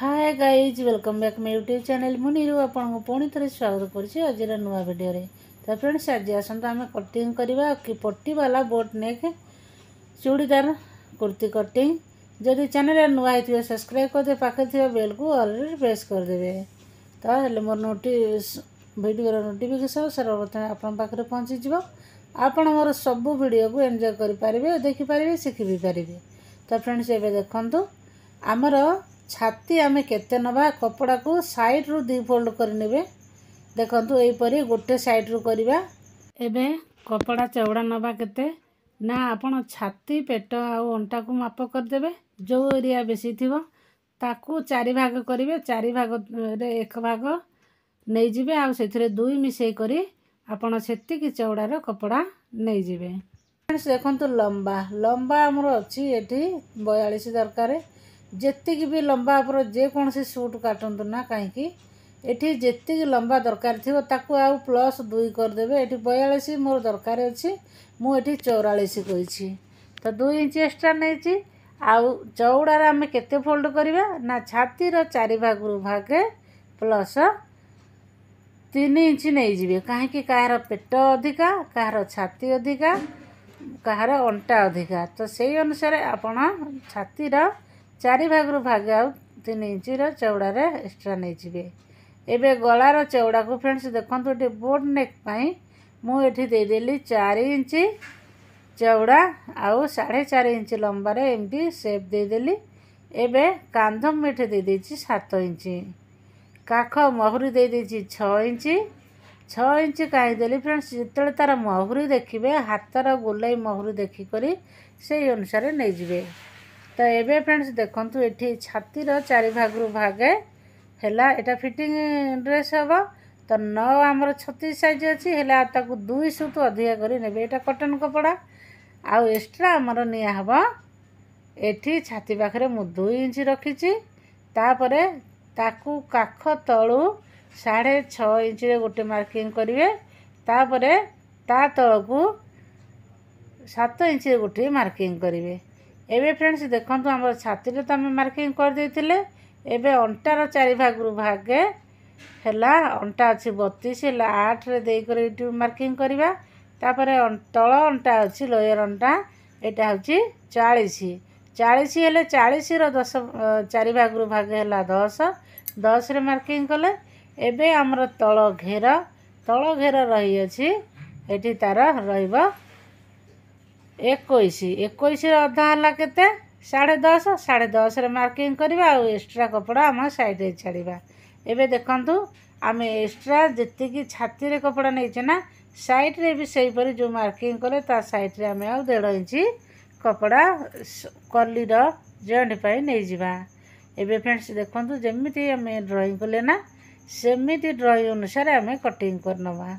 hi guys welcome back my YouTube channel ମୁଁ ନିରୁ ଆପଣଙ୍କୁ ପୁଣି ଥରେ ସ୍ୱାଗତ କରୁଛି ଆଜିର ନୂଆ ଭିଡ଼ିଓରେ ତ ଫ୍ରେଣ୍ଡସ୍ ଆଜି ଆସନ୍ତୁ ଆମେ କଟିଂ କରିବା କି ପଟିବାଲା boat neck churidar kurti cutting ଯଦି ଚ୍ୟାନେଲ୍ ନୂଆ ହେଇଥିବେ ସବସ୍କ୍ରାଇବ୍ କରିଦେବେ ପାଖରେ ଥିବା ବେଲ୍କୁ ଅଲରେଡ଼ି ପ୍ରେସ୍ କରିଦେବେ ତ ହେଲେ ମୋର ନୋଟି ଭିଡ଼ିଓର ନୋଟିଫିକେସନ୍ ସର୍ବପ୍ରଥମେ ଆପଣଙ୍କ ପାଖରେ ପହଞ୍ଚିଯିବ ଆପଣ ମୋର ସବୁ ଭିଡ଼ିଓକୁ ଏନ୍ଜୟ କରିପାରିବେ ଦେଖିପାରିବେ ଶିଖି ବି ପାରିବେ ତ ଫ୍ରେଣ୍ଡସ୍ ଏବେ ଦେଖନ୍ତୁ ଆମର ଛାତି ଆମେ କେତେ ନେବା କପଡ଼ାକୁ ସାଇଡ଼୍ରୁ ଦୁଇ ଫୋଲ୍ଡ କରିନେବେ ଦେଖନ୍ତୁ ଏହିପରି ଗୋଟେ ସାଇଡ଼୍ରୁ କରିବା ଏବେ କପଡ଼ା ଚଉଡ଼ା ନେବା କେତେ ନା ଆପଣ ଛାତି ପେଟ ଆଉ ଅଣ୍ଟାକୁ ମାପ କରିଦେବେ ଯେଉଁ ଏରିଆ ବେଶୀ ଥିବ ତାକୁ ଚାରି ଭାଗ କରିବେ ଚାରି ଭାଗରେ ଏକ ଭାଗ ନେଇଯିବେ ଆଉ ସେଥିରେ ଦୁଇ ମିଶାଇ କରି ଆପଣ ସେତିକି ଚଉଡ଼ାର କପଡ଼ା ନେଇଯିବେ ଫ୍ରେଣ୍ଡସ୍ ଦେଖନ୍ତୁ ଲମ୍ବା ଲମ୍ବା ଆମର ଅଛି ଏଠି ବୟାଳିଶ ଦରକାର ଯେତିକି ବି ଲମ୍ବା ଉପରେ ଯେକୌଣସି ସୁଟ୍ କାଟନ୍ତୁ ନା କାହିଁକି ଏଠି ଯେତିକି ଲମ୍ବା ଦରକାର ଥିବ ତାକୁ ଆଉ ପ୍ଲସ୍ ଦୁଇ କରିଦେବେ ଏଠି ବୟାଳିଶ ମୋର ଦରକାର ଅଛି ମୁଁ ଏଠି ଚଉରାଳିଶ କହିଛି ତ ଦୁଇ ଇଞ୍ଚ ଏକ୍ସଟ୍ରା ନେଇଛି ଆଉ ଚଉଡ଼ାରେ ଆମେ କେତେ ଫୋଲ୍ଡ କରିବା ନା ଛାତିର ଚାରିଭାଗରୁ ଭାଗେ ପ୍ଲସ୍ ତିନି ଇଞ୍ଚ ନେଇଯିବେ କାହିଁକି କାହାର ପେଟ ଅଧିକା କାହାର ଛାତି ଅଧିକା କାହାର ଅଣ୍ଟା ଅଧିକା ତ ସେଇ ଅନୁସାରେ ଆପଣ ଛାତିର ଚାରି ଭାଗରୁ ଭାଗ ଆଉ ତିନି ଇଞ୍ଚର ଚଉଡ଼ାରେ ଏକ୍ସଟ୍ରା ନେଇଯିବେ ଏବେ ଗଳାର ଚଉଡ଼ାକୁ ଫ୍ରେଣ୍ଡସ୍ ଦେଖନ୍ତୁ ଏଠି ବୋଟ୍ ନେକ୍ ପାଇଁ ମୁଁ ଏଠି ଦେଇଦେଲି ଚାରି ଇଞ୍ଚ ଚଉଡ଼ା ଆଉ ସାଢ଼େ ଚାରି ଇଞ୍ଚ ଲମ୍ବାରେ ଏମିତି ସେପ୍ ଦେଇଦେଲି ଏବେ କାନ୍ଧ ମୁଁ ଏଠି ଦେଇଦେଇଛି ସାତ ଇଞ୍ଚ କାଖ ମହୁରୀ ଦେଇଦେଇଛି ଛଅ ଇଞ୍ଚ ଛଅ ଇଞ୍ଚ କାହିଁ ଦେଲି ଫ୍ରେଣ୍ଡସ୍ ଯେତେବେଳେ ତା'ର ମହୁରୀ ଦେଖିବେ ହାତର ଗୋଲେଇ ମହୁରୀ ଦେଖିକରି ସେଇ ଅନୁସାରେ ନେଇଯିବେ ତ ଏବେ ଫ୍ରେଣ୍ଡସ୍ ଦେଖନ୍ତୁ ଏଠି ଛାତିର ଚାରି ଭାଗରୁ ଭାଗେ ହେଲା ଏଇଟା ଫିଟିଂ ଡ୍ରେସ୍ ହେବ ତ ନ ଆମର ଛତିଶ ସାଇଜ୍ ଅଛି ହେଲେ ତାକୁ ଦୁଇ ସୁତ ଅଧିକା କରି ନେବେ ଏଇଟା କଟନ୍ କପଡ଼ା ଆଉ ଏକ୍ସଟ୍ରା ଆମର ନିଆହେବ ଏଠି ଛାତି ପାଖରେ ମୁଁ ଦୁଇ ଇଞ୍ଚ ରଖିଛି ତାପରେ ତାକୁ କାଖ ତଳୁ ସାଢ଼େ ଛଅ ଇଞ୍ଚରେ ଗୋଟେ ମାର୍କିଂ କରିବେ ତାପରେ ତା ତଳକୁ ସାତ ଇଞ୍ଚରେ ଗୋଟିଏ ମାର୍କିଂ କରିବେ ଏବେ ଫ୍ରେଣ୍ଡସ୍ ଦେଖନ୍ତୁ ଆମର ଛାତିରେ ତ ଆମେ ମାର୍କିଂ କରିଦେଇଥିଲେ ଏବେ ଅଣ୍ଟାର ଚାରି ଭାଗରୁ ଭାଗେ ହେଲା ଅଣ୍ଟା ଅଛି ବତିଶ ହେଲା ଆଠରେ ଦେଇକରି ଏଇଠି ମାର୍କିଂ କରିବା ତାପରେ ତଳ ଅଣ୍ଟା ଅଛି ଲୋୟର ଅଣ୍ଟା ଏଇଟା ହେଉଛି ଚାଳିଶ ଚାଳିଶ ହେଲେ ଚାଳିଶର ଦଶ ଚାରି ଭାଗରୁ ଭାଗ ହେଲା ଦଶ ଦଶରେ ମାର୍କିଂ କଲେ ଏବେ ଆମର ତଳ ଘେର ତଳ ଘେର ରହିଅଛି ଏଠି ତା'ର ରହିବ ଏକୋଇଶ ଏକୋଇଶର ଅଧା ହେଲା କେତେ ସାଢ଼େ ଦଶ ସାଢ଼େ ଦଶରେ ମାର୍କିଂ କରିବା ଆଉ ଏକ୍ସଟ୍ରା କପଡ଼ା ଆମ ସାଇଡ଼ରେ ଛାଡ଼ିବା ଏବେ ଦେଖନ୍ତୁ ଆମେ ଏକ୍ସଟ୍ରା ଯେତିକି ଛାତିରେ କପଡ଼ା ନେଇଛେ ନା ସାଇଡ଼ରେ ବି ସେହିପରି ଯେଉଁ ମାର୍କିଂ କଲେ ତା ସାଇଡ଼ରେ ଆମେ ଆଉ ଦେଢ଼ ଇଞ୍ଚ କପଡ଼ା କଲିର ଜଏଣ୍ଟ ପାଇଁ ନେଇଯିବା ଏବେ ଫ୍ରେଣ୍ଡସ୍ ଦେଖନ୍ତୁ ଯେମିତି ଆମେ ଡ୍ରଇଂ କଲେ ନା ସେମିତି ଡ୍ରଇଂ ଅନୁସାରେ ଆମେ କଟିଂ କରିନେବା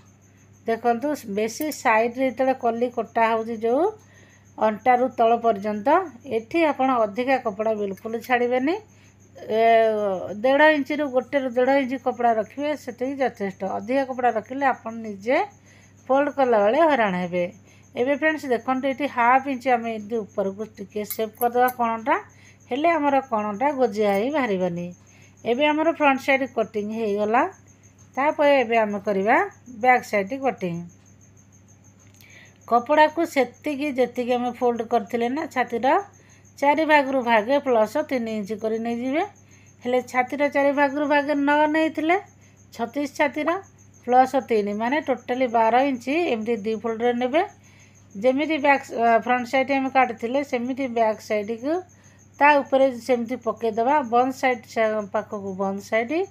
ଦେଖନ୍ତୁ ବେଶୀ ସାଇଡ଼ରେ ଯେତେବେଳେ କଲି କଟା ହେଉଛି ଯେଉଁ ଅଣ୍ଟାରୁ ତଳ ପର୍ଯ୍ୟନ୍ତ ଏଠି ଆପଣ ଅଧିକା କପଡ଼ା ବିଲକୁଲ ଛାଡ଼ିବେନି ଦେଢ଼ ଇଞ୍ଚରୁ ଗୋଟେରୁ ଦେଢ଼ ଇଞ୍ଚ କପଡ଼ା ରଖିବେ ସେତିକି ଯଥେଷ୍ଟ ଅଧିକା କପଡ଼ା ରଖିଲେ ଆପଣ ନିଜେ ଫୋଲ୍ଡ କଲାବେଳେ ହଇରାଣ ହେବେ ଏବେ ଫ୍ରେଣ୍ଡସ୍ ଦେଖନ୍ତୁ ଏଠି ହାଫ୍ ଇଞ୍ଚ ଆମେ ଏମିତି ଉପରକୁ ଟିକିଏ ସେଭ୍ କରିଦେବା କ'ଣଟା ହେଲେ ଆମର କ'ଣଟା ଗୋଜିଆ ହେଇ ବାହାରିବନି ଏବେ ଆମର ଫ୍ରଣ୍ଟ ସାଇଡ଼୍ କଟିଙ୍ଗ ହେଇଗଲା ତାପରେ ଏବେ ଆମେ କରିବା ବ୍ୟାକ୍ ସାଇଡ଼୍ କଟିଂ କପଡ଼ାକୁ ସେତିକି ଯେତିକି ଆମେ ଫୋଲ୍ଡ କରିଥିଲେ ନା ଛାତିର ଚାରି ଭାଗରୁ ଭାଗେ ପ୍ଲସ୍ ତିନି ଇଞ୍ଚ କରି ନେଇଯିବେ ହେଲେ ଛାତିର ଚାରି ଭାଗରୁ ଭାଗେ ନ ନେଇଥିଲେ ଛତିଶ ଛାତିର ପ୍ଲସ୍ ତିନି ମାନେ ଟୋଟାଲି ବାର ଇଞ୍ଚ ଏମିତି ଦୁଇ ଫୋଲ୍ଡରେ ନେବେ ଯେମିତି ବ୍ୟାକ୍ ଫ୍ରଣ୍ଟ ସାଇଡ଼୍ ଆମେ କାଟିଥିଲେ ସେମିତି ବ୍ୟାକ୍ ସାଇଡ଼୍କୁ ତା ଉପରେ ସେମିତି ପକାଇଦେବା ବନ୍ଦ ସାଇଡ଼୍ ପାଖକୁ ବନ୍ଦ ସାଇଡ଼୍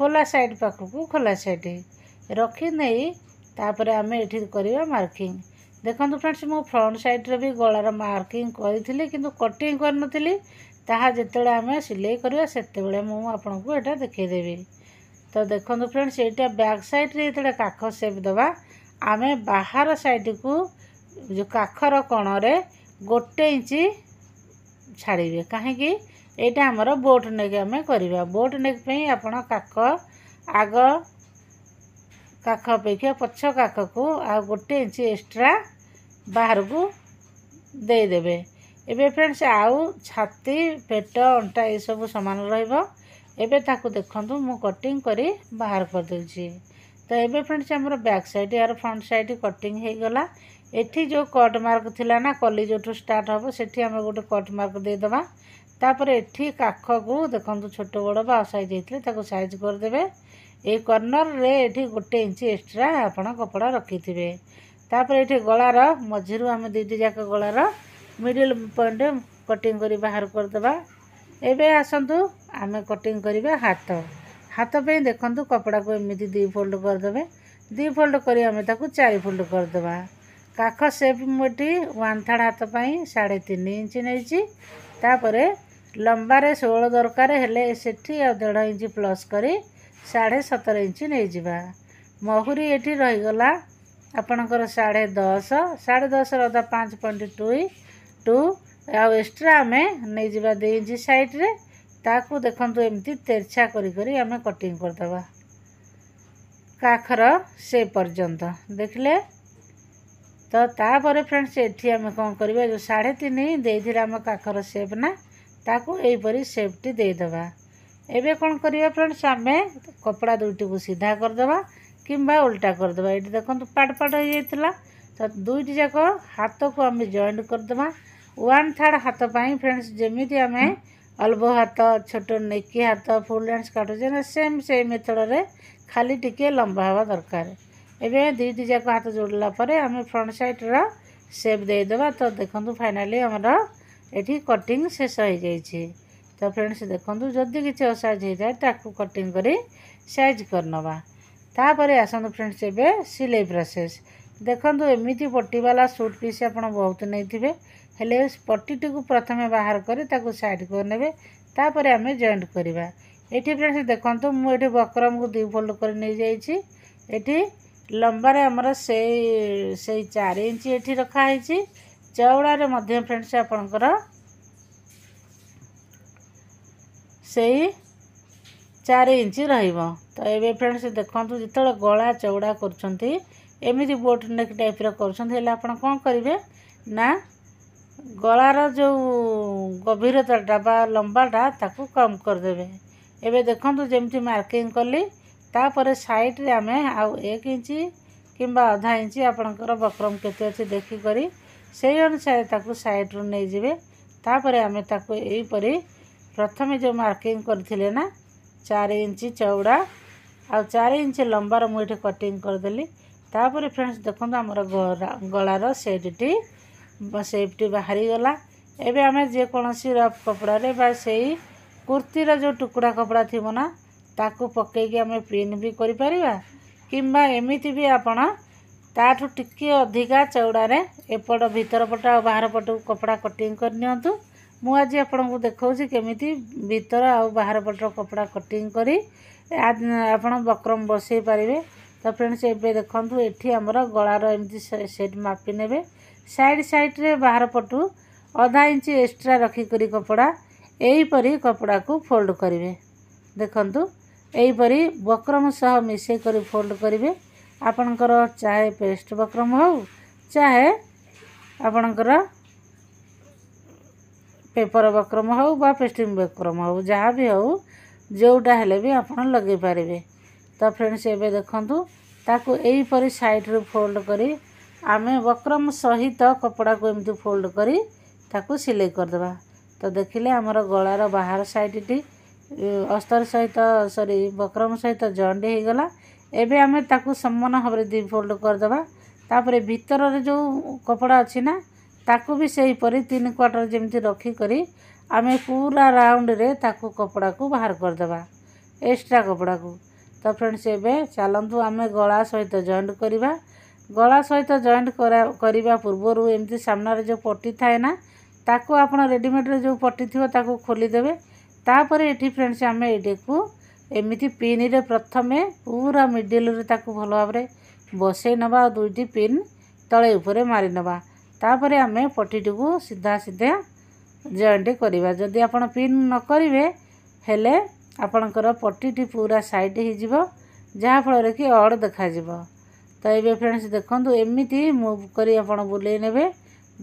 ଖୋଲା ସାଇଡ଼୍ ପାଖକୁ ଖୋଲା ସାଇଡ଼୍ ରଖି ନେଇ ତାପରେ ଆମେ ଏଠି କରିବା ମାର୍କିଂ ଦେଖନ୍ତୁ ଫ୍ରେଣ୍ଡସ୍ ମୁଁ ଫ୍ରଣ୍ଟ ସାଇଡ଼୍ରେ ବି ଗଳାର ମାର୍କିଂ କରିଥିଲି କିନ୍ତୁ କଟିଂ କରିନଥିଲି ତାହା ଯେତେବେଳେ ଆମେ ସିଲେଇ କରିବା ସେତେବେଳେ ମୁଁ ଆପଣଙ୍କୁ ଏଇଟା ଦେଖାଇଦେବି ତ ଦେଖନ୍ତୁ ଫ୍ରେଣ୍ଡସ୍ ଏଇଟା ବ୍ୟାକ୍ ସାଇଡ଼୍ରେ ଯେତେବେଳେ କାଖ ସେପ୍ ଦେବା ଆମେ ବାହାର ସାଇଡ଼୍କୁ ଯେଉଁ କାଖର କଣରେ ଗୋଟେ ଇଞ୍ଚ ଛାଡ଼ିବେ କାହିଁକି ଏଇଟା ଆମର ବୋଟ୍ ନେକ୍ ଆମେ କରିବା ବୋଟ୍ ନେକ୍ ପାଇଁ ଆପଣ କାଖ ଆଗ କାଖ ଅପେକ୍ଷା ପଛ କାଖକୁ ଆଉ ଗୋଟେ ଇଞ୍ଚ ଏକ୍ସଟ୍ରା ବାହାରକୁ ଦେଇଦେବେ ଏବେ ଫ୍ରେଣ୍ଡସ୍ ଆଉ ଛାତି ପେଟ ଅଣ୍ଟା ଏସବୁ ସମାନ ରହିବ ଏବେ ତାକୁ ଦେଖନ୍ତୁ ମୁଁ କଟିଂ କରି ବାହାର କରିଦେଉଛି ତ ଏବେ ଫ୍ରେଣ୍ଡସ୍ ଆମର ବ୍ୟାକ୍ ସାଇଡ୍ ଆର ଫ୍ରଣ୍ଟ ସାଇଡ୍ କଟିଂ ହୋଇଗଲା ଏଠି ଯେଉଁ କଟ୍ ମାର୍କ ଥିଲା ନା କଲି ଯେଉଁଠୁ ଷ୍ଟାର୍ଟ ହେବ ସେଠି ଆମେ ଗୋଟେ କଟ୍ ମାର୍କ ଦେଇଦେବା ତାପରେ ଏଠି କାଖକୁ ଦେଖନ୍ତୁ ଛୋଟ ବଡ଼ ବା ସାଇଜ୍ ହେଇଥିଲେ ତାକୁ ସାଇଜ୍ କରିଦେବେ ଏଇ କର୍ଣ୍ଣର୍ରେ ଏଠି ଗୋଟେ ଇଞ୍ଚ ଏକ୍ସଟ୍ରା ଆପଣ କପଡ଼ା ରଖିଥିବେ ତାପରେ ଏଠି ଗଳାର ମଝିରୁ ଆମେ ଦୁଇଟି ଯାକ ଗଳାର ମିଡ଼ିଲ ପଏଣ୍ଟ କଟିଂ କରି ବାହାର କରିଦେବା ଏବେ ଆସନ୍ତୁ ଆମେ କଟିଙ୍ଗ କରିବା ହାତ ହାତ ପାଇଁ ଦେଖନ୍ତୁ କପଡ଼ାକୁ ଏମିତି ଦୁଇ ଫୋଲ୍ଡ କରିଦେବେ ଦୁଇ ଫୋଲ୍ଡ କରି ଆମେ ତାକୁ ଚାରି ଫୋଲ୍ଡ କରିଦେବା କାଖ ସେପ୍ ମୋଟି ୱାନ୍ ଥାର୍ଡ଼ ହାତ ପାଇଁ ସାଢ଼େ ତିନି ଇଞ୍ଚ ନେଇଛି ତାପରେ ଲମ୍ବାରେ ଷୋହଳ ଦରକାର ହେଲେ ସେଠି ଆଉ ଦେଢ଼ ଇଞ୍ଚ ପ୍ଲସ୍ କରି ସାଢ଼େ ସତର ଇଞ୍ଚ ନେଇଯିବା ମହୁରୀ ଏଠି ରହିଗଲା ଆପଣଙ୍କର ସାଢ଼େ ଦଶ ସାଢ଼େ ଦଶର ଅଧା ପାଞ୍ଚ ପଏଣ୍ଟ ଟୁ ଟୁ ଆଉ ଏକ୍ସଟ୍ରା ଆମେ ନେଇଯିବା ଦୁଇ ଇଞ୍ଚ ସାଇଡ଼୍ରେ ତାକୁ ଦେଖନ୍ତୁ ଏମିତି ତେର୍ଛା କରି କରି ଆମେ କଟିଂ କରିଦେବା କାଖର ସେ ପର୍ଯ୍ୟନ୍ତ ଦେଖିଲେ ତ ତାପରେ ଫ୍ରେଣ୍ଡସ୍ ଏଠି ଆମେ କ'ଣ କରିବା ଯେଉଁ ସାଢ଼େ ତିନି ଦେଇଥିଲେ ଆମ କାଖର ସେପ୍ ନା ତାକୁ ଏହିପରି ସେପ୍ଟି ଦେଇଦେବା ଏବେ କ'ଣ କରିବା ଫ୍ରେଣ୍ଡସ୍ ଆମେ କପଡ଼ା ଦୁଇଟିକୁ ସିଧା କରିଦେବା কিংবা উল্টা କରିଦେବା ଏଠି ଦେଖନ୍ତୁ ପାଟ ପାଟ ହୋଇଯାଇଥିଲା ତ ଦୁଇଟି ଯାକ ହାତକୁ ଆମେ ଜଏଣ୍ଟ କରିଦେବା ୱାନ୍ ଥାର୍ଡ଼ ହାତ ପାଇଁ ଫ୍ରେଣ୍ଡସ୍ ଯେମିତି ଆମେ ଅଲବୋ ହାତ ଛୋଟ ନେକି ହାତ ଫୁଲ୍ ହ୍ୟାଣ୍ଡସ୍ କାଟୁଛେ ନା ସେମ୍ ସେଇ ମେଥଡ଼ରେ ଖାଲି ଟିକିଏ ଲମ୍ବା ହେବା ଦରକାର ଏବେ ଦୁଇଟି ଯାକ ହାତ ଯୋଡ଼ିଲା ପରେ ଆମେ ଫ୍ରଣ୍ଟ ସାଇଡ଼୍ର ସେପ୍ ଦେଇଦେବା ତ ଦେଖନ୍ତୁ ଫାଇନାଲି ଆମର ଏଠି କଟିଂ ଶେଷ ହୋଇଯାଇଛି ତ ଫ୍ରେଣ୍ଡସ୍ ଦେଖନ୍ତୁ ଯଦି କିଛି ଅସାଇଜ୍ ହୋଇଥାଏ ତାକୁ କଟିଂ କରି ସାଇଜ୍ କରିନେବା ତାପରେ ଆସନ୍ତୁ ଫ୍ରେଣ୍ଡସ୍ ଏବେ ସିଲେଇ ପ୍ରୋସେସ୍ ଦେଖନ୍ତୁ ଏମିତି ପଟିବାଲା ସୁଟ୍ ପିସ୍ ଆପଣ ବହୁତ ନେଇଥିବେ ହେଲେ ପଟିଟିକୁ ପ୍ରଥମେ ବାହାର କରି ତାକୁ ସାଇଡ଼୍ କରିନେବେ ତାପରେ ଆମେ ଜଏଣ୍ଟ କରିବା ଏଠି ଫ୍ରେଣ୍ଡସ୍ ଦେଖନ୍ତୁ ମୁଁ ଏଠି ବକ୍ରମକୁ ଦୁଇ ଫୋଲ୍ଡ କରି ନେଇଯାଇଛି ଏଠି ଲମ୍ବାରେ ଆମର ସେଇ ସେଇ ଚାରି ଇଞ୍ଚ ଏଠି ରଖାହେଇଛି ଚଉଡ଼ାରେ ମଧ୍ୟ ଫ୍ରେଣ୍ଡସ୍ ଆପଣଙ୍କର ସେଇ ଚାରି ଇଞ୍ଚ ରହିବ ତ ଏବେ ଫ୍ରେଣ୍ଡସ୍ ଦେଖନ୍ତୁ ଯେତେବେଳେ ଗଳା ଚଉଡ଼ା କରୁଛନ୍ତି ଏମିତି ବୋଟ୍ ନେକ୍ ଟାଇପ୍ର କରୁଛନ୍ତି ହେଲେ ଆପଣ କ'ଣ କରିବେ ନା ଗଳାର ଯେଉଁ ଗଭୀରତାଟା ବା ଲମ୍ବାଟା ତାକୁ କମ୍ କରିଦେବେ ଏବେ ଦେଖନ୍ତୁ ଯେମିତି ମାର୍କିଂ କଲି ତାପରେ ସାଇଡ଼୍ରେ ଆମେ ଆଉ ଏକ ଇଞ୍ଚ କିମ୍ବା ଅଧା ଇଞ୍ଚ ଆପଣଙ୍କର ବକ୍ରମ କେତେ ଅଛି ଦେଖିକରି ସେଇ ଅନୁସାରେ ତାକୁ ସାଇଡ଼୍ରୁ ନେଇଯିବେ ତାପରେ ଆମେ ତାକୁ ଏହିପରି ପ୍ରଥମେ ଯେଉଁ ମାର୍କିଂ କରିଥିଲେ ନା ଚାରି ଇଞ୍ଚ ଚଉଡ଼ା ଆଉ ଚାରି ଇଞ୍ଚ ଲମ୍ବାର ମୁଁ ଏଠି କଟିଂ କରିଦେଲି ତାପରେ ଫ୍ରେଣ୍ଡସ୍ ଦେଖନ୍ତୁ ଆମର ଗଳାର ସେଟ୍ଟି ସେପ୍ଟି ବାହାରିଗଲା ଏବେ ଆମେ ଯେକୌଣସି ରଫ୍ କପଡ଼ାରେ ବା ସେଇ କୁର୍ତ୍ତିର ଯେଉଁ ଟୁକୁଡ଼ା କପଡ଼ା ଥିବ ନା ତାକୁ ପକେଇକି ଆମେ ପିନ୍ ବି କରିପାରିବା କିମ୍ବା ଏମିତି ବି ଆପଣ ତାଠୁ ଟିକିଏ ଅଧିକା ଚଉଡ଼ାରେ ଏପଟ ଭିତରପଟ ଆଉ ବାହାରପଟକୁ କପଡ଼ା କଟିଂ କରିନିଅନ୍ତୁ ମୁଁ ଆଜି ଆପଣଙ୍କୁ ଦେଖାଉଛି କେମିତି ଭିତର ଆଉ ବାହାର ପଟର କପଡ଼ା କଟିଙ୍ଗ କରି ଆପଣ ବକ୍ରମ ବସେଇ ପାରିବେ ତ ଫ୍ରେଣ୍ଡସ୍ ଏବେ ଦେଖନ୍ତୁ ଏଠି ଆମର ଗଳାର ଏମିତି ସେଟ୍ ମାପି ନେବେ ସାଇଡ଼୍ ସାଇଡ଼୍ରେ ବାହାର ପଟୁ ଅଧା ଇଞ୍ଚ ଏକ୍ସଟ୍ରା ରଖିକରି କପଡ଼ା ଏହିପରି କପଡ଼ାକୁ ଫୋଲ୍ଡ କରିବେ ଦେଖନ୍ତୁ ଏହିପରି ବକ୍ରମ ସହ ମିଶାଇ କରି ଫୋଲ୍ଡ କରିବେ ଆପଣଙ୍କର ଚାହେ ପେଷ୍ଟ ବକ୍ରମ ହେଉ ଚାହେ ଆପଣଙ୍କର ପେପର ବକ୍ରମ ହେଉ ବା ପେଷ୍ଟିଂ ବକ୍ରମ ହେଉ ଯାହା ବି ହେଉ ଯେଉଁଟା ହେଲେ ବି ଆପଣ ଲଗେଇ ପାରିବେ ତ ଫ୍ରେଣ୍ଡସ୍ ଏବେ ଦେଖନ୍ତୁ ତାକୁ ଏହିପରି ସାଇଡ଼୍ରୁ ଫୋଲ୍ଡ କରି ଆମେ ବକ୍ରମ ସହିତ କପଡ଼ାକୁ ଏମିତି ଫୋଲ୍ଡ କରି ତାକୁ ସିଲେଇ କରିଦେବା ତ ଦେଖିଲେ ଆମର ଗଳାର ବାହାର ସାଇଡ଼୍ଟି ଅସ୍ତର ସହିତ ସରି ବକ୍ରମ ସହିତ ଜଏଣ୍ଟ ହେଇଗଲା ଏବେ ଆମେ ତାକୁ ସମାନ ଭାବରେ ଦୁଇ ଫୋଲ୍ଡ କରିଦେବା ତାପରେ ଭିତରରେ ଯେଉଁ କପଡ଼ା ଅଛି ନା ତାକୁ ବି ସେହିପରି ତିନି କ୍ୱାର୍ଟର ଯେମିତି ରଖିକରି ଆମେ ପୁରା ରାଉଣ୍ଡରେ ତାକୁ କପଡ଼ାକୁ ବାହାର କରିଦେବା ଏକ୍ସଟ୍ରା କପଡ଼ାକୁ ତ ଫ୍ରେଣ୍ଡସ୍ ଏବେ ଚାଲନ୍ତୁ ଆମେ ଗଳା ସହିତ ଜଏଣ୍ଟ କରିବା ଗଳା ସହିତ ଜଏଣ୍ଟ କରିବା ପୂର୍ବରୁ ଏମିତି ସାମ୍ନାରେ ଯେଉଁ ପଟି ଥାଏ ନା ତାକୁ ଆପଣ ରେଡ଼ିମେଡ଼୍ରେ ଯେଉଁ ପଟି ଥିବ ତାକୁ ଖୋଲିଦେବେ ତାପରେ ଏଠି ଫ୍ରେଣ୍ଡସ୍ ଆମେ ଏଇଟାକୁ ଏମିତି ପିନ୍ରେ ପ୍ରଥମେ ପୁରା ମିଡ଼ିଲରେ ତାକୁ ଭଲ ଭାବରେ ବସାଇ ନେବା ଆଉ ଦୁଇଟି ପିନ୍ ତଳେ ଉପରେ ମାରିନେବା ତାପରେ ଆମେ ପଟିଟିକୁ ସିଧା ସିଧା ଜଏଣ୍ଟ କରିବା ଯଦି ଆପଣ ପିନ୍ ନ କରିବେ ହେଲେ ଆପଣଙ୍କର ପଟିଟି ପୁରା ସାଇଡ଼୍ ହେଇଯିବ ଯାହାଫଳରେ କି ଅଡ଼ ଦେଖାଯିବ ତ ଏବେ ଫ୍ରେଣ୍ଡସ୍ ଦେଖନ୍ତୁ ଏମିତି ମୁଭ୍ କରି ଆପଣ ବୁଲେଇ ନେବେ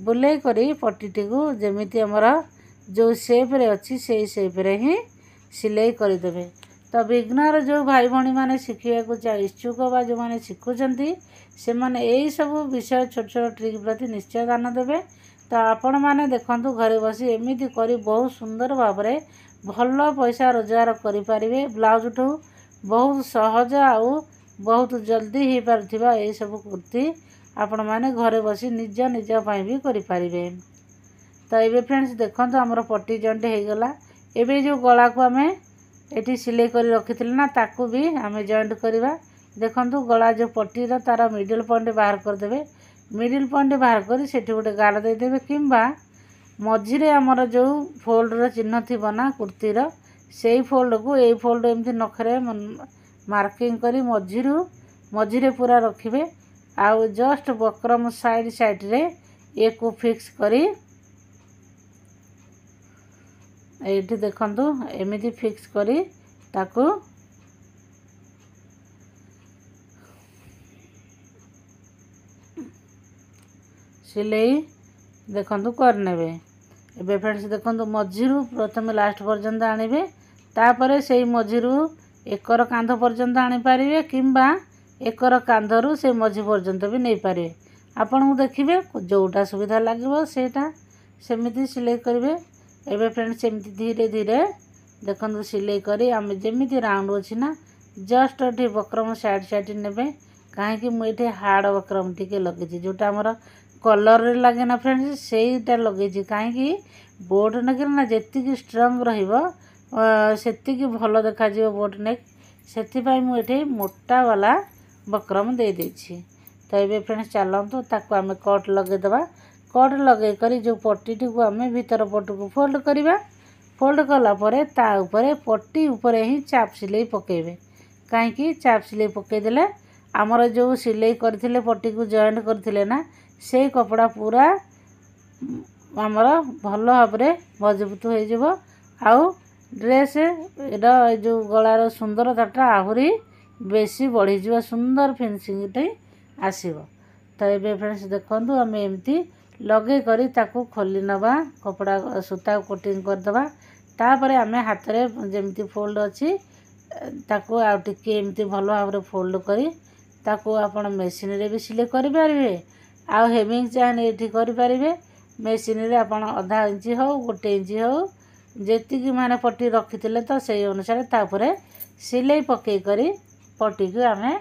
ବୁଲେଇ କରି ପଟିଟିକୁ ଯେମିତି ଆମର ଯେଉଁ ସେପ୍ରେ ଅଛି ସେଇ ସେପ୍ରେ ହିଁ ସିଲେଇ କରିଦେବେ ତ ବିଘ୍ନର ଯେଉଁ ଭାଇ ଭଉଣୀମାନେ ଶିଖିବାକୁ ଚା ଇଚ୍ଛୁକ ବା ଯେଉଁମାନେ ଶିଖୁଛନ୍ତି ସେମାନେ ଏହିସବୁ ବିଷୟ ଛୋଟ ଛୋଟ ଟ୍ରିକ୍ ପ୍ରତି ନିଶ୍ଚୟ ଦାନ ଦେବେ ତ ଆପଣମାନେ ଦେଖନ୍ତୁ ଘରେ ବସି ଏମିତି କରି ବହୁତ ସୁନ୍ଦର ଭାବରେ ଭଲ ପଇସା ରୋଜଗାର କରିପାରିବେ ବ୍ଲାଉଜ୍ଠୁ ବହୁତ ସହଜ ଆଉ ବହୁତ ଜଲ୍ଦି ହୋଇପାରୁଥିବା ଏହିସବୁ କୁର୍ତ୍ତି ଆପଣମାନେ ଘରେ ବସି ନିଜ ନିଜ ପାଇଁ ବି କରିପାରିବେ ତ ଏବେ ଫ୍ରେଣ୍ଡସ୍ ଦେଖନ୍ତୁ ଆମର ପଟି ଜଣ୍ଟି ହୋଇଗଲା ଏବେ ଯେଉଁ ଗଳାକୁ ଆମେ ଏଠି ସିଲେଇ କରି ରଖିଥିଲି ନା ତାକୁ ବି ଆମେ ଜଏଣ୍ଟ କରିବା ଦେଖନ୍ତୁ ଗଳା ଯେଉଁ ପଟିର ତାର ମିଡ଼ିଲ୍ ପଏଣ୍ଟ ବାହାର କରିଦେବେ ମିଡ଼ିଲ୍ ପଏଣ୍ଟ ବାହାର କରି ସେଠି ଗୋଟେ ଗାଡ଼ ଦେଇଦେବେ କିମ୍ବା ମଝିରେ ଆମର ଯେଉଁ ଫୋଲ୍ଡର ଚିହ୍ନ ଥିବ ନା କୁର୍ତ୍ତୀର ସେଇ ଫୋଲ୍ଡକୁ ଏଇ ଫୋଲ୍ଡ ଏମିତି ନଖରେ ମାର୍କିଂ କରି ମଝିରୁ ମଝିରେ ପୁରା ରଖିବେ ଆଉ ଜଷ୍ଟ ବକ୍ରମ ସାଇଡ଼ ସାଇଡ଼ରେ ଏକୁ ଫିକ୍ସ କରି ଏଇଠି ଦେଖନ୍ତୁ ଏମିତି ଫିକ୍ସ କରି ତାକୁ ସିଲେଇ ଦେଖନ୍ତୁ କରିନେବେ ଏବେ ଫ୍ରେଣ୍ଡସ୍ ଦେଖନ୍ତୁ ମଝିରୁ ପ୍ରଥମେ ଲାଷ୍ଟ ପର୍ଯ୍ୟନ୍ତ ଆଣିବେ ତାପରେ ସେଇ ମଝିରୁ ଏକର କାନ୍ଧ ପର୍ଯ୍ୟନ୍ତ ଆଣିପାରିବେ କିମ୍ବା ଏକର କାନ୍ଧରୁ ସେ ମଝି ପର୍ଯ୍ୟନ୍ତ ବି ନେଇପାରିବେ ଆପଣଙ୍କୁ ଦେଖିବେ ଯେଉଁଟା ସୁବିଧା ଲାଗିବ ସେଇଟା ସେମିତି ସିଲେଇ କରିବେ ଏବେ ଫ୍ରେଣ୍ଡସ୍ ଏମିତି ଧୀରେ ଧୀରେ ଦେଖନ୍ତୁ ସିଲେଇ କରି ଆମେ ଯେମିତି ରାଉଣ୍ଡ ଅଛି ନା ଜଷ୍ଟ ଏଠି ବକ୍ରମ ସାଇଡ଼୍ ସାଇଡ଼୍ ନେବେ କାହିଁକି ମୁଁ ଏଠି ହାର୍ଡ଼ ବକ୍ରମ ଟିକେ ଲଗେଇଛି ଯେଉଁଟା ଆମର କଲର୍ରେ ଲାଗେ ନା ଫ୍ରେଣ୍ଡସ୍ ସେଇଟା ଲଗେଇଛି କାହିଁକି ବୋଟ୍ ନେକ୍ରେ ନା ଯେତିକି ଷ୍ଟ୍ରଙ୍ଗ ରହିବ ସେତିକି ଭଲ ଦେଖାଯିବ ବୋଟ୍ ନେକ୍ ସେଥିପାଇଁ ମୁଁ ଏଠି ମୋଟାବାଲା ବକ୍ରମ ଦେଇଦେଇଛି ତ ଏବେ ଫ୍ରେଣ୍ଡସ୍ ଚାଲନ୍ତୁ ତାକୁ ଆମେ କଟ୍ ଲଗେଇଦେବା କଟ୍ ଲଗେଇ କରି ଯେଉଁ ପଟିଟିକୁ ଆମେ ଭିତର ପଟକୁ ଫୋଲ୍ଡ କରିବା ଫୋଲ୍ଡ କଲା ପରେ ତା ଉପରେ ପଟି ଉପରେ ହିଁ ଚାପ୍ ସିଲେଇ ପକେଇବେ କାହିଁକି ଚାପ୍ ସିଲେଇ ପକେଇଦେଲେ ଆମର ଯେଉଁ ସିଲେଇ କରିଥିଲେ ପଟିକୁ ଜଏଣ୍ଟ କରିଥିଲେ ନା ସେଇ କପଡ଼ା ପୁରା ଆମର ଭଲ ଭାବରେ ମଜବୁତ ହୋଇଯିବ ଆଉ ଡ୍ରେସ୍ ର ଯେଉଁ ଗଳାର ସୁନ୍ଦରତାଟା ଆହୁରି ବେଶୀ ବଢ଼ିଯିବ ସୁନ୍ଦର ଫିନିସିଂଟେ ଆସିବ ତ ଏବେ ଫ୍ରେଣ୍ଡସ୍ ଦେଖନ୍ତୁ ଆମେ ଏମିତି ଲଗେଇ କରି ତାକୁ ଖୋଲି ନେବା କପଡ଼ା ସୂତା କୋଟିଂ କରିଦେବା ତାପରେ ଆମେ ହାତରେ ଯେମିତି ଫୋଲ୍ଡ ଅଛି ତାକୁ ଆଉ ଟିକିଏ ଏମିତି ଭଲ ଭାବରେ ଫୋଲ୍ଡ କରି ତାକୁ ଆପଣ ମେସିନ୍ରେ ବି ସିଲେଇ କରିପାରିବେ ଆଉ ହେମିଙ୍ଗ ଚାହିଁ ଏଇଠି କରିପାରିବେ ମେସିନ୍ରେ ଆପଣ ଅଧା ଇଞ୍ଚ ହେଉ ଗୋଟେ ଇଞ୍ଚ ହେଉ ଯେତିକି ମାନେ ପଟି ରଖିଥିଲେ ତ ସେଇ ଅନୁସାରେ ତାପରେ ସିଲେଇ ପକେଇ କରି ପଟିକୁ ଆମେ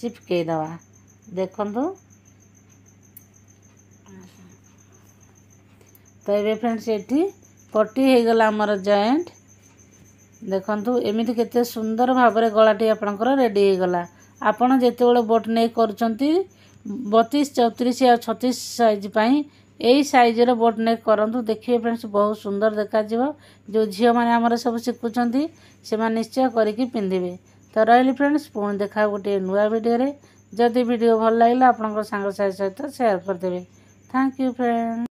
ଚିପକେଇ ଦେବା ଦେଖନ୍ତୁ ତ ଏବେ ଫ୍ରେଣ୍ଡସ୍ ଏଠି ପଟି ହେଇଗଲା ଆମର ଜଏଣ୍ଟ ଦେଖନ୍ତୁ ଏମିତି କେତେ ସୁନ୍ଦର ଭାବରେ ଗଳାଟି ଆପଣଙ୍କର ରେଡ଼ି ହେଇଗଲା ଆପଣ ଯେତେବେଳେ ବୋଟ୍ ନେକ୍ କରୁଛନ୍ତି ବତିଶ ଚଉତିରିଶ ଆଉ ଛତିଶ ସାଇଜ୍ ପାଇଁ ଏଇ ସାଇଜ୍ର ବୋଟ୍ ନେକ୍ କରନ୍ତୁ ଦେଖିବେ ଫ୍ରେଣ୍ଡସ୍ ବହୁତ ସୁନ୍ଦର ଦେଖାଯିବ ଯେଉଁ ଝିଅମାନେ ଆମର ସବୁ ଶିଖୁଛନ୍ତି ସେମାନେ ନିଶ୍ଚୟ କରିକି ପିନ୍ଧିବେ ତ ରହିଲି ଫ୍ରେଣ୍ଡସ୍ ପୁଣି ଦେଖା ଗୋଟିଏ ନୂଆ ଭିଡ଼ିଓରେ ଯଦି ଭିଡ଼ିଓ ଭଲ ଲାଗିଲା ଆପଣଙ୍କ ସାଙ୍ଗସାଥି ସହିତ ସେୟାର କରିଦେବେ ଥ୍ୟାଙ୍କ ୟୁ ଫ୍ରେଣ୍ଡ